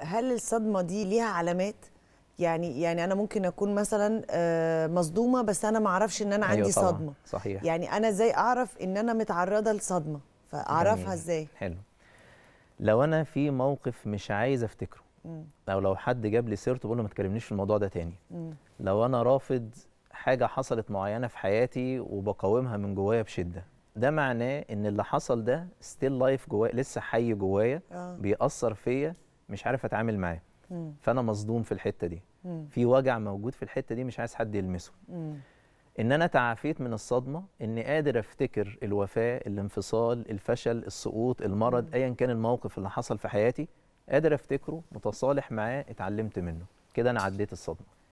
هل الصدمه دي ليها علامات يعني يعني انا ممكن اكون مثلا آه، مصدومه بس انا ما اعرفش ان انا أيوة عندي أيوة طبعًا. صدمه صحيح يعني انا ازاي اعرف ان انا متعرضه لصدمه فاعرفها ازاي حلو لو انا في موقف مش عايز افتكره م. او لو حد جاب لي سيرته بقول له ما تكلمنيش في الموضوع ده تاني م. لو انا رافض حاجه حصلت معينه في حياتي وبقاومها من جوايا بشده ده معناه ان اللي حصل ده ستيل لايف جوايا لسه حي جوايا آه. بيأثر فيا مش عارف اتعامل معاه فانا مصدوم في الحته دي في وجع موجود في الحته دي مش عايز حد يلمسه ان انا تعافيت من الصدمه اني قادر افتكر الوفاه الانفصال الفشل السقوط المرض ايا كان الموقف اللي حصل في حياتي قادر افتكره متصالح معاه اتعلمت منه كده انا عديت الصدمه